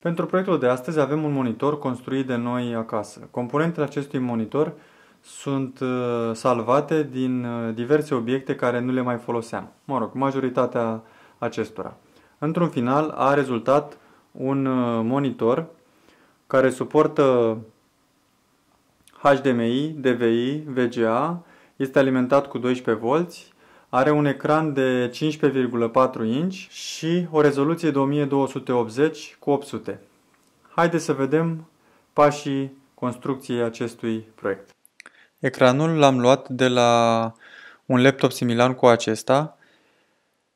Pentru proiectul de astăzi avem un monitor construit de noi acasă. Componentele acestui monitor sunt uh, salvate din uh, diverse obiecte care nu le mai foloseam. Mă rog, majoritatea acestora. Într-un final a rezultat un uh, monitor care suportă HDMI, DVI, VGA, este alimentat cu 12V are un ecran de 15,4 inch și o rezoluție de 1280 cu 800. Haideți să vedem pașii construcției acestui proiect. Ecranul l-am luat de la un laptop similar cu acesta,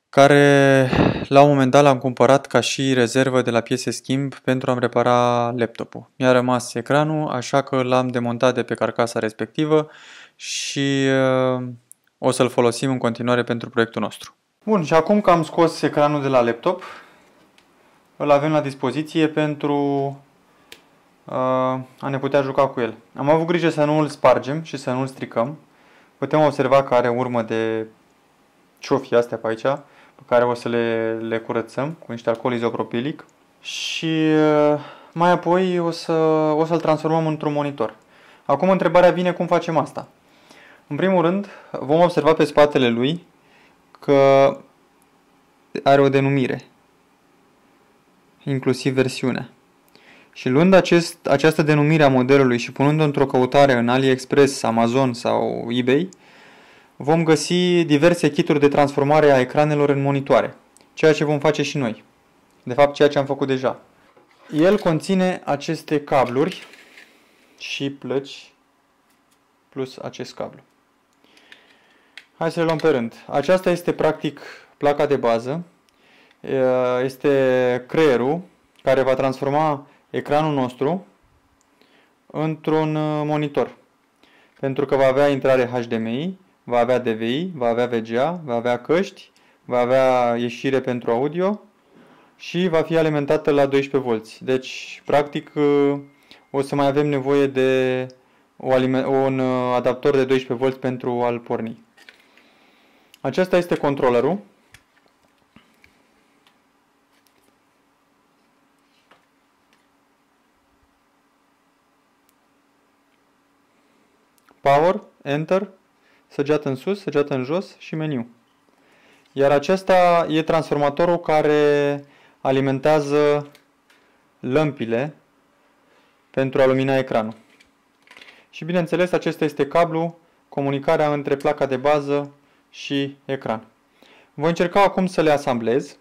care la un moment dat l-am cumpărat ca și rezervă de la piese schimb pentru a-mi repara laptopul. Mi-a rămas ecranul, așa că l-am demontat de pe carcasa respectivă și uh, o să-l folosim în continuare pentru proiectul nostru. Bun, și acum că am scos ecranul de la laptop, îl avem la dispoziție pentru uh, a ne putea juca cu el. Am avut grijă să nu îl spargem și să nu îl stricăm. Putem observa că are urmă de ciofii astea pe aici, pe care o să le, le curățăm cu niște alcool izopropilic. Și uh, mai apoi o, să, o să-l transformăm într-un monitor. Acum întrebarea vine cum facem asta. În primul rând, vom observa pe spatele lui că are o denumire, inclusiv versiunea. Și luând acest, această denumire a modelului și punând-o într-o căutare în AliExpress, Amazon sau eBay, vom găsi diverse kituri de transformare a ecranelor în monitoare, ceea ce vom face și noi. De fapt, ceea ce am făcut deja. El conține aceste cabluri și plăci plus acest cablu. Hai să le luăm pe rând. Aceasta este practic placa de bază. Este creierul care va transforma ecranul nostru într-un uh, monitor. Pentru că va avea intrare HDMI, va avea DVI, va avea VGA, va avea căști, va avea ieșire pentru audio și va fi alimentată la 12V. Deci, practic, uh, o să mai avem nevoie de un uh, adaptor de 12V pentru a-l porni. Acesta este controllerul. Power, Enter, săgeată în sus, săgeată în jos și meniu. Iar acesta e transformatorul care alimentează lămpile pentru a lumina ecranul. Și bineînțeles, acesta este cablu, comunicarea între placa de bază și ecran. Voi încerca acum să le asamblez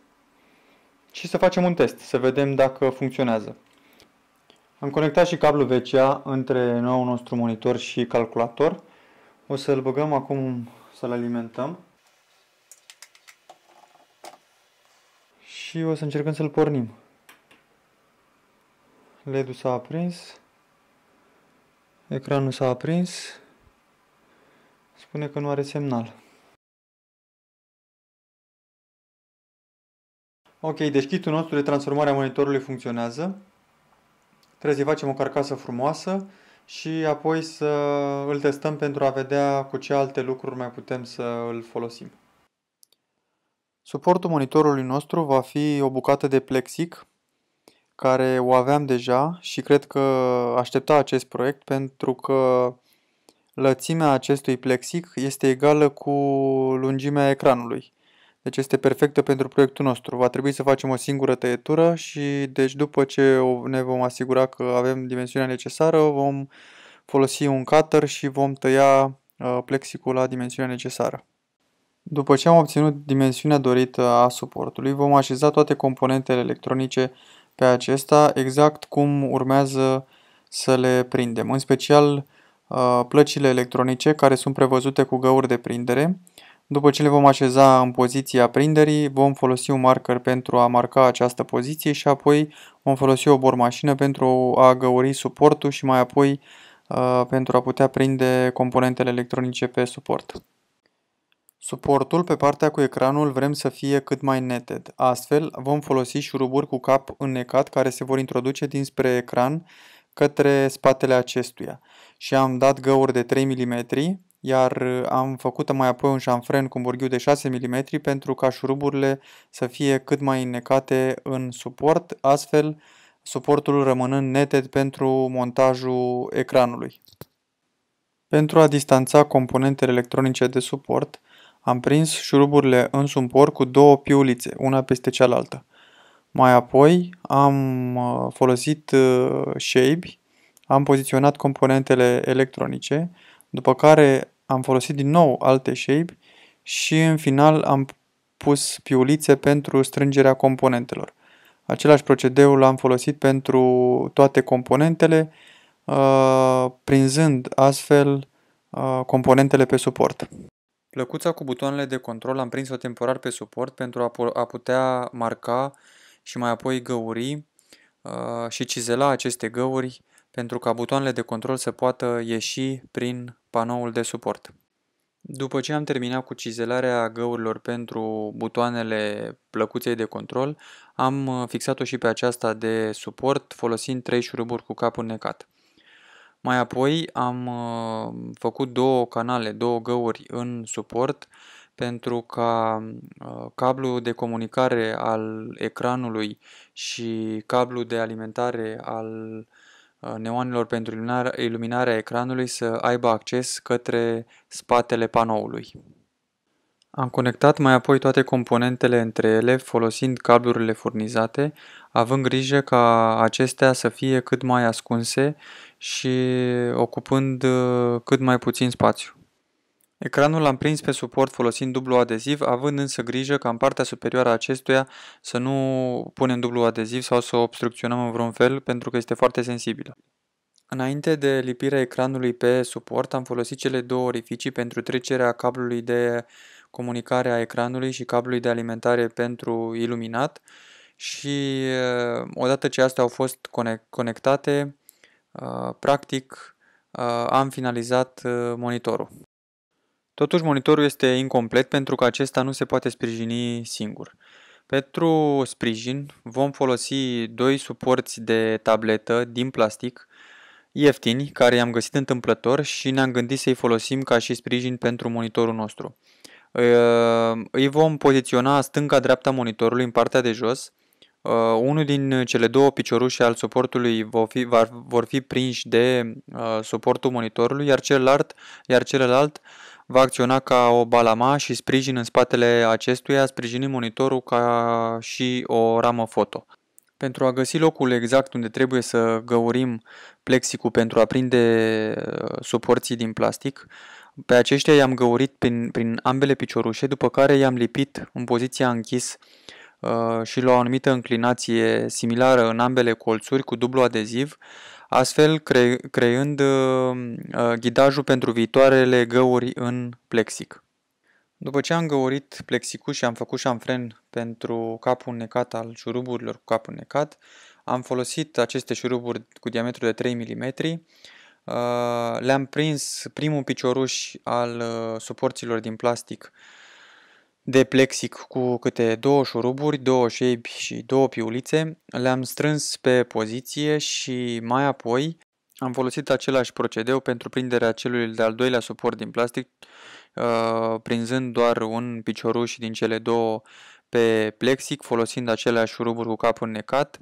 și să facem un test, să vedem dacă funcționează. Am conectat și cablul VCA între noul nostru monitor și calculator. O să-l băgăm acum să-l alimentăm. Și o să încercăm să-l pornim. LED-ul s-a aprins. Ecranul s-a aprins. Spune că nu are semnal. Ok, deci kitul nostru de transformare a monitorului funcționează. Trebuie să-i facem o carcasă frumoasă și apoi să îl testăm pentru a vedea cu ce alte lucruri mai putem să îl folosim. Suportul monitorului nostru va fi o bucată de plexic care o aveam deja și cred că aștepta acest proiect pentru că lățimea acestui plexic este egală cu lungimea ecranului. Deci este perfectă pentru proiectul nostru. Va trebui să facem o singură tăietură și deci după ce ne vom asigura că avem dimensiunea necesară, vom folosi un cutter și vom tăia uh, plexicul la dimensiunea necesară. După ce am obținut dimensiunea dorită a suportului, vom așeza toate componentele electronice pe acesta exact cum urmează să le prindem, în special uh, plăcile electronice care sunt prevăzute cu găuri de prindere, după ce le vom așeza în poziția prinderii, vom folosi un marker pentru a marca această poziție și apoi vom folosi o bormașină pentru a găuri suportul și mai apoi uh, pentru a putea prinde componentele electronice pe suport. Suportul pe partea cu ecranul vrem să fie cât mai neted, astfel vom folosi șuruburi cu cap înnecat care se vor introduce dinspre ecran către spatele acestuia și am dat găuri de 3 mm iar uh, am făcut mai apoi un șanfren cu un borghiu de 6 mm pentru ca șuruburile să fie cât mai înnecate în suport, astfel suportul rămânând neted pentru montajul ecranului. Pentru a distanța componentele electronice de suport, am prins șuruburile în sumpor cu două piulițe, una peste cealaltă. Mai apoi am uh, folosit uh, shape, am poziționat componentele electronice, după care am folosit din nou alte shape și în final am pus piulițe pentru strângerea componentelor. Același procedeu l-am folosit pentru toate componentele, uh, prinzând astfel uh, componentele pe suport. Plăcuța cu butoanele de control am prins-o temporar pe suport pentru a putea marca și mai apoi găuri uh, și cizela aceste găuri pentru ca butoanele de control să poată ieși prin panoul de suport. După ce am terminat cu cizelarea găurilor pentru butoanele plăcuței de control, am uh, fixat-o și pe aceasta de suport folosind trei șuruburi cu capul necat. Mai apoi am uh, făcut două canale, două găuri în suport pentru ca uh, cablul de comunicare al ecranului și cablul de alimentare al Uh, neonilor pentru iluminarea ecranului să aibă acces către spatele panoului. Am conectat mai apoi toate componentele între ele folosind cablurile furnizate, având grijă ca acestea să fie cât mai ascunse și ocupând uh, cât mai puțin spațiu. Ecranul l-am prins pe suport folosind dublu adeziv, având însă grijă ca în partea superioară a acestuia să nu punem dublu adeziv sau să o obstrucționăm în vreun fel pentru că este foarte sensibilă. Înainte de lipirea ecranului pe suport, am folosit cele două orificii pentru trecerea cablului de comunicare a ecranului și cablului de alimentare pentru iluminat și uh, odată ce astea au fost conectate, uh, practic uh, am finalizat monitorul. Totuși, monitorul este incomplet pentru că acesta nu se poate sprijini singur. Pentru sprijin vom folosi doi suporți de tabletă din plastic ieftini care i-am găsit întâmplător și ne-am gândit să-i folosim ca și sprijin pentru monitorul nostru. Ă, îi vom poziționa stânga-dreapta monitorului în partea de jos. Ă, unul din cele două piciorușe al suportului vor fi, vor fi prinși de ă, suportul monitorului, iar celălalt, iar celălalt va acționa ca o balama și sprijin în spatele acestuia, sprijinim monitorul ca și o ramă foto. Pentru a găsi locul exact unde trebuie să găurim plexicul pentru a prinde uh, suporții din plastic, pe aceștia i-am găurit prin, prin ambele piciorușe, după care i-am lipit în poziția închis uh, și la o anumită înclinație similară în ambele colțuri cu dublu adeziv, astfel cre- creând uh, uh, ghidajul pentru viitoarele găuri în plexic. După ce am găurit plexicul și am făcut șanfren pentru capul necat al șuruburilor cu capul necat, am folosit aceste șuruburi cu diametru de 3 mm, uh, le-am prins primul picioruș al uh, suporților din plastic de plexic cu câte două șuruburi, două șeibi și două piulițe, le-am strâns pe poziție și mai apoi am folosit același procedeu pentru prinderea celui de-al doilea suport din plastic, uh, prinzând doar un picioruș din cele două pe plexic, folosind aceleași șuruburi cu capul necat,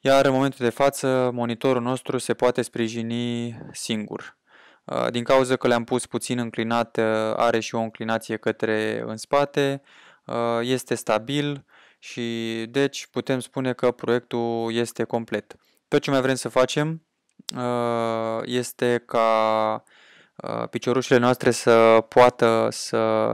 iar în momentul de față monitorul nostru se poate sprijini singur. Uh, din cauza că le-am pus puțin înclinat, uh, are și o înclinație către în spate, uh, este stabil și deci putem spune că proiectul este complet. Tot ce mai vrem să facem este ca Uh, piciorușele noastre să poată să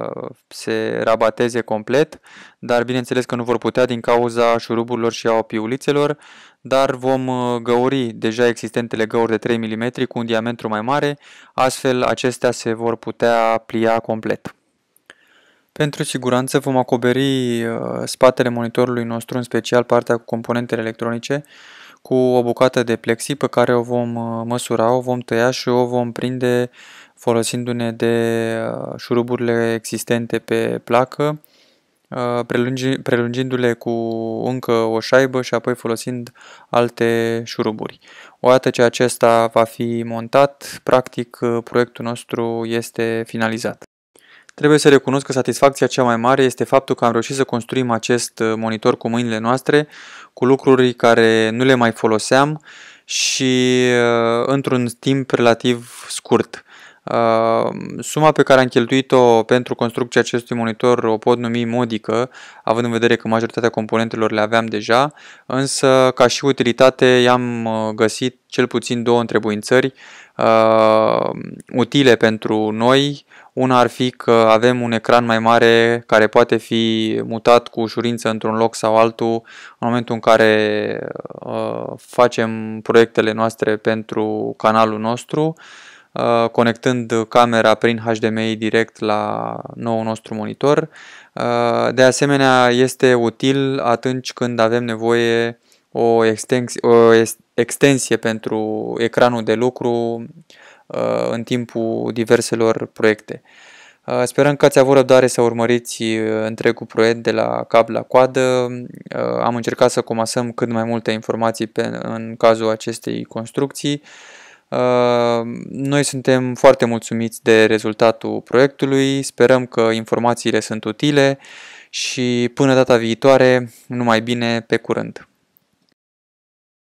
se rabateze complet, dar bineînțeles că nu vor putea din cauza șuruburilor și a opiulițelor, dar vom uh, găuri deja existentele găuri de 3 mm cu un diametru mai mare, astfel acestea se vor putea plia complet. Pentru siguranță vom acoperi uh, spatele monitorului nostru, în special partea cu componentele electronice, cu o bucată de plexi pe care o vom uh, măsura, o vom tăia și o vom prinde folosindu-ne de uh, șuruburile existente pe placă, uh, prelungindu-le cu încă o șaibă și apoi folosind alte șuruburi. Odată ce acesta va fi montat, practic proiectul nostru este finalizat. Trebuie să recunosc că satisfacția cea mai mare este faptul că am reușit să construim acest uh, monitor cu mâinile noastre, cu lucruri care nu le mai foloseam și uh, într-un timp relativ scurt. Uh, suma pe care am cheltuit-o pentru construcția acestui monitor o pot numi modică, având în vedere că majoritatea componentelor le aveam deja, însă ca și utilitate i-am găsit cel puțin două întrebuințări uh, utile pentru noi, una ar fi că avem un ecran mai mare care poate fi mutat cu ușurință într-un loc sau altul în momentul în care uh, facem proiectele noastre pentru canalul nostru, uh, conectând camera prin HDMI direct la nou nostru monitor. Uh, de asemenea, este util atunci când avem nevoie o extensie, o extensie pentru ecranul de lucru uh, Uh, în timpul diverselor proiecte. Uh, sperăm că ați avut răbdare să urmăriți uh, întregul proiect de la cap la coadă. Am încercat să comasăm cât mai multe informații pe, în cazul acestei construcții. Noi suntem foarte mulțumiți de rezultatul proiectului, sperăm că informațiile sunt utile și până data viitoare, numai bine, pe curând!